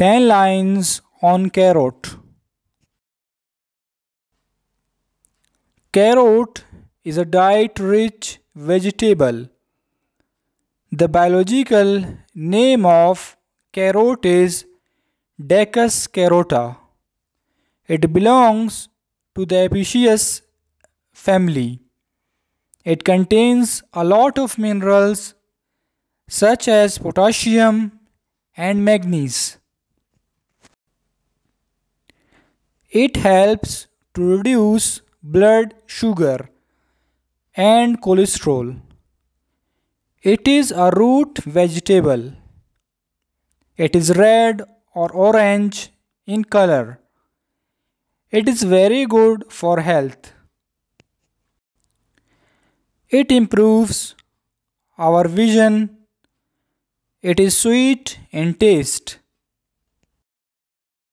10 lines on carrot. Carrot is a diet rich vegetable. The biological name of carrot is Dacus carota. It belongs to the Apiaceous family. It contains a lot of minerals such as potassium and manganese. It helps to reduce blood sugar and cholesterol. It is a root vegetable. It is red or orange in color. It is very good for health. It improves our vision. It is sweet in taste.